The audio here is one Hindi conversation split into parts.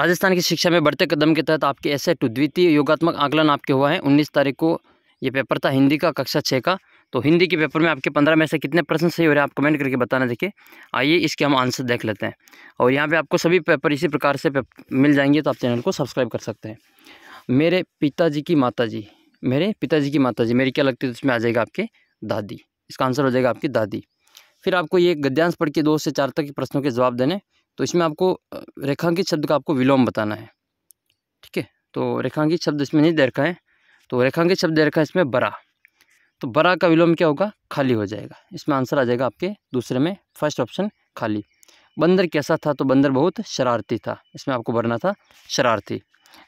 राजस्थान की शिक्षा में बढ़ते कदम के तहत आपके ऐसे टू द्वितीय योगात्मक आकलन आपके हुआ है उन्नीस तारीख को ये पेपर था हिंदी का कक्षा छः का तो हिंदी के पेपर में आपके पंद्रह में से कितने प्रश्न सही हो रहे हैं आप कमेंट करके बताना देखिए आइए इसके हम आंसर देख लेते हैं और यहाँ पे आपको सभी पेपर इसी प्रकार से मिल जाएंगे तो आप चैनल को सब्सक्राइब कर सकते हैं मेरे पिताजी की माताजी मेरे पिताजी की माताजी मेरी क्या लगती है उसमें तो आ जाएगा आपके दादी इसका आंसर हो जाएगा आपकी दादी फिर आपको ये गद्यांश पढ़ के दो से चार तक के प्रश्नों के जवाब देने तो इसमें आपको रेखांकित शब्द का आपको विलोम बताना है ठीक है तो रेखांकित शब्द इसमें नहीं दे रखा है तो रेखांकित शब्द दे रखा है इसमें बरा तो बरा का विलोम क्या होगा खाली हो जाएगा इसमें आंसर आ जाएगा आपके दूसरे में फर्स्ट ऑप्शन खाली बंदर कैसा था तो बंदर बहुत शरारती था इसमें आपको भरना था शरारती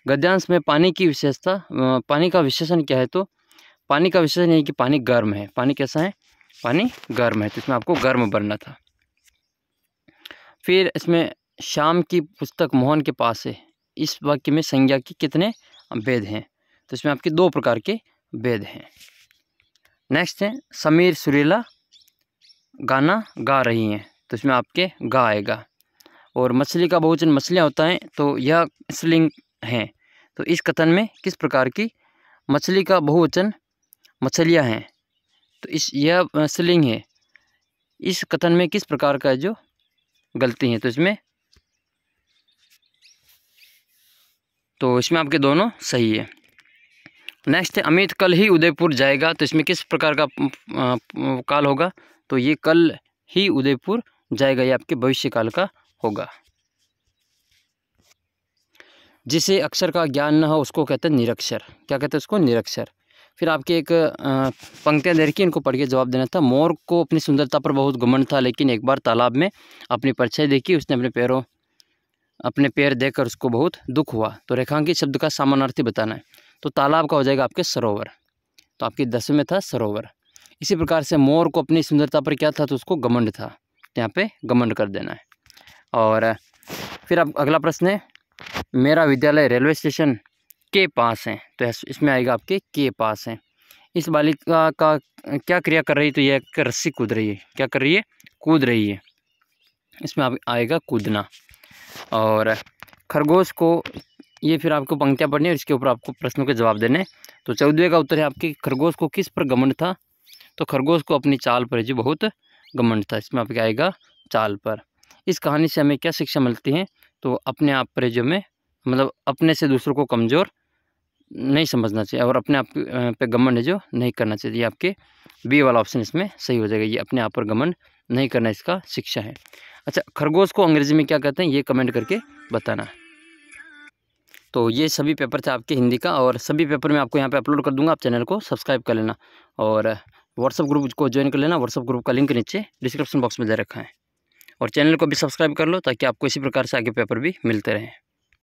गद्यांश में पानी की विशेषता पानी का विशेषण क्या है तो पानी का विशेषण है कि पानी गर्म है पानी कैसा है पानी गर्म है तो इसमें आपको गर्म भरना था फिर इसमें शाम की पुस्तक मोहन के पास है इस वाक्य में संज्ञा के कितने भेद हैं तो इसमें आपके दो प्रकार के भेद हैं नेक्स्ट है समीर सुरीला गाना गा रही हैं तो इसमें आपके गा आएगा और मछली का बहुवचन मछलियाँ होता है तो यह स्लिंग हैं तो इस कथन में किस प्रकार की मछली का बहुवचन मछलियाँ हैं तो इस यह स्लिंग है इस कथन में किस प्रकार का जो गलती हैं तो इसमें तो इसमें आपके दोनों सही है नेक्स्ट है अमित कल ही उदयपुर जाएगा तो इसमें किस प्रकार का काल होगा तो ये कल ही उदयपुर जाएगा ये आपके भविष्य काल का होगा जिसे अक्षर का ज्ञान न हो उसको कहते हैं निरक्षर क्या कहते हैं उसको निरक्षर फिर आपकी एक पंक्तियाँ दे रखी इनको पढ़ के जवाब देना था मोर को अपनी सुंदरता पर बहुत घमंड था लेकिन एक बार तालाब में अपनी परछाई देखी उसने अपने पैरों अपने पैर देखकर उसको बहुत दुख हुआ तो रेखांकित शब्द का सामानार्थी बताना है तो तालाब का हो जाएगा आपके सरोवर तो आपकी दसवें में था सरोवर इसी प्रकार से मोर को अपनी सुंदरता पर क्या था तो उसको घमंड था तो यहाँ पे घमंड कर देना है और फिर अब अगला प्रश्न है मेरा विद्यालय रेलवे स्टेशन के पास हैं तो इसमें आएगा आपके के पास हैं इस बालिका का क्या क्रिया कर रही है तो यह रस्सी कूद रही है क्या कर रही है कूद रही है इसमें आप आएगा कूदना और खरगोश को ये फिर आपको पंक्तियाँ पढ़नी और इसके ऊपर आपको प्रश्नों के जवाब देने तो चौदह का उत्तर है आपके खरगोश को किस पर गमंड था तो खरगोश को अपनी चाल पर जो बहुत गमंड था इसमें आपके आएगा चाल पर इस कहानी से हमें क्या शिक्षा मिलती है तो अपने आप पर जो हमें मतलब अपने से दूसरों को कमज़ोर नहीं समझना चाहिए और अपने आप पे गमन है जो नहीं करना चाहिए ये आपके बी वाला ऑप्शन इसमें सही हो जाएगा ये अपने आप पर गमन नहीं करना इसका शिक्षा है अच्छा खरगोश को अंग्रेजी में क्या कहते हैं ये कमेंट करके बताना तो ये सभी पेपर थे आपके हिंदी का और सभी पेपर में आपको यहाँ पे अपलोड कर दूंगा आप चैनल को सब्सक्राइब कर लेना और व्हाट्सअप ग्रुप को ज्वाइन कर लेना व्हाट्सअप ग्रुप का लिंक नीचे डिस्क्रिप्शन बॉक्स में दे रखा है और चैनल को भी सब्सक्राइब कर लो ताकि आपको इसी प्रकार से आगे पेपर भी मिलते रहें